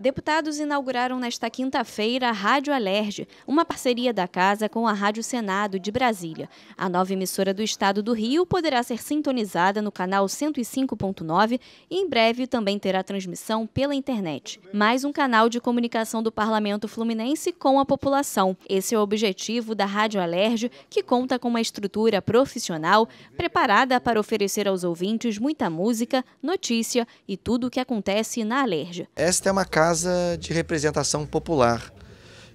Deputados inauguraram nesta quinta-feira a Rádio Alerj, uma parceria da casa com a Rádio Senado de Brasília. A nova emissora do estado do Rio poderá ser sintonizada no canal 105.9 e em breve também terá transmissão pela internet. Mais um canal de comunicação do Parlamento Fluminense com a população. Esse é o objetivo da Rádio Alerj, que conta com uma estrutura profissional preparada para oferecer aos ouvintes muita música, notícia e tudo o que acontece na Alerj. Esta é uma casa casa de representação popular.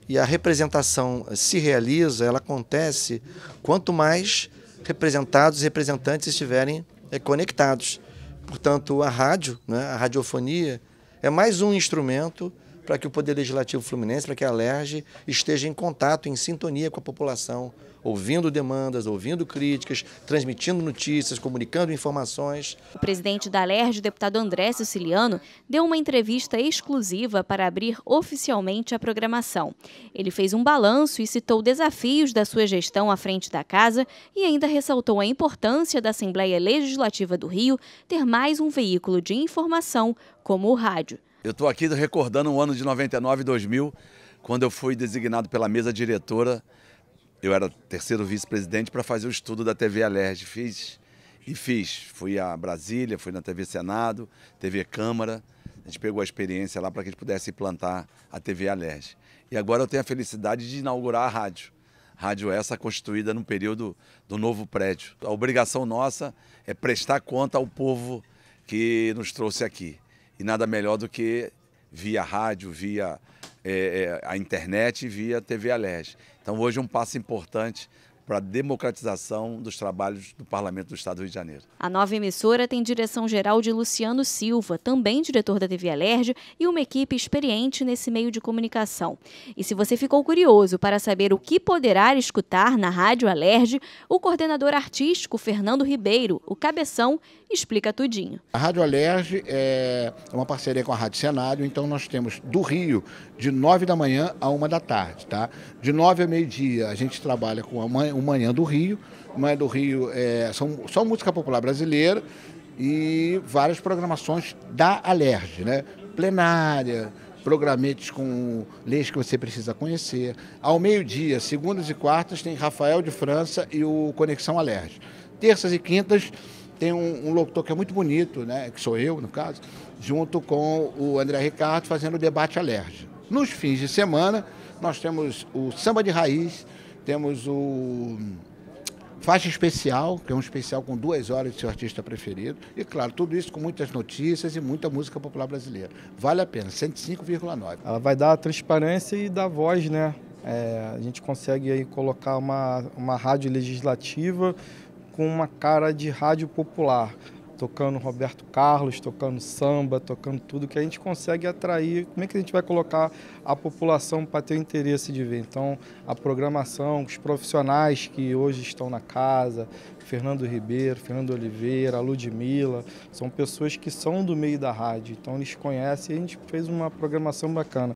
E a representação se realiza, ela acontece quanto mais representados e representantes estiverem é, conectados. Portanto, a rádio, né, a radiofonia, é mais um instrumento para que o Poder Legislativo Fluminense, para que a LERJ esteja em contato, em sintonia com a população, ouvindo demandas, ouvindo críticas, transmitindo notícias, comunicando informações. O presidente da LERJ, o deputado André Siciliano, deu uma entrevista exclusiva para abrir oficialmente a programação. Ele fez um balanço e citou desafios da sua gestão à frente da casa e ainda ressaltou a importância da Assembleia Legislativa do Rio ter mais um veículo de informação como o rádio. Eu estou aqui recordando o um ano de 99 e 2000, quando eu fui designado pela mesa diretora, eu era terceiro vice-presidente, para fazer o estudo da TV Alerj. Fiz e fiz. Fui a Brasília, fui na TV Senado, TV Câmara. A gente pegou a experiência lá para que a gente pudesse implantar a TV Alerj. E agora eu tenho a felicidade de inaugurar a rádio. Rádio essa constituída no período do novo prédio. A obrigação nossa é prestar conta ao povo que nos trouxe aqui. E nada melhor do que via rádio, via é, a internet e via TV Alerj. Então hoje é um passo importante para a democratização dos trabalhos do Parlamento do Estado do Rio de Janeiro. A nova emissora tem direção geral de Luciano Silva, também diretor da TV Alerj, e uma equipe experiente nesse meio de comunicação. E se você ficou curioso para saber o que poderá escutar na Rádio Alerj, o coordenador artístico Fernando Ribeiro, o Cabeção, explica tudinho. A Rádio Alerj é uma parceria com a Rádio Senado, então nós temos do Rio de 9 da manhã a uma da tarde, tá? De 9 ao meio-dia a gente trabalha com a mãe o Manhã do Rio. O Manhã do Rio é são, só música popular brasileira e várias programações da Alerj, né? Plenária, programetes com leis que você precisa conhecer. Ao meio-dia, segundas e quartas, tem Rafael de França e o Conexão Alerj. Terças e quintas tem um, um locutor que é muito bonito, né? Que sou eu, no caso, junto com o André Ricardo fazendo o debate Alerj. Nos fins de semana, nós temos o Samba de Raiz, temos o Faixa Especial, que é um especial com duas horas de seu artista preferido. E, claro, tudo isso com muitas notícias e muita música popular brasileira. Vale a pena, 105,9. Ela vai dar transparência e dar voz, né? É, a gente consegue aí colocar uma, uma rádio legislativa com uma cara de rádio popular tocando Roberto Carlos, tocando samba, tocando tudo que a gente consegue atrair. Como é que a gente vai colocar a população para ter o interesse de ver? Então, a programação, os profissionais que hoje estão na casa, Fernando Ribeiro, Fernando Oliveira, Ludmilla, são pessoas que são do meio da rádio, então eles conhecem e a gente fez uma programação bacana.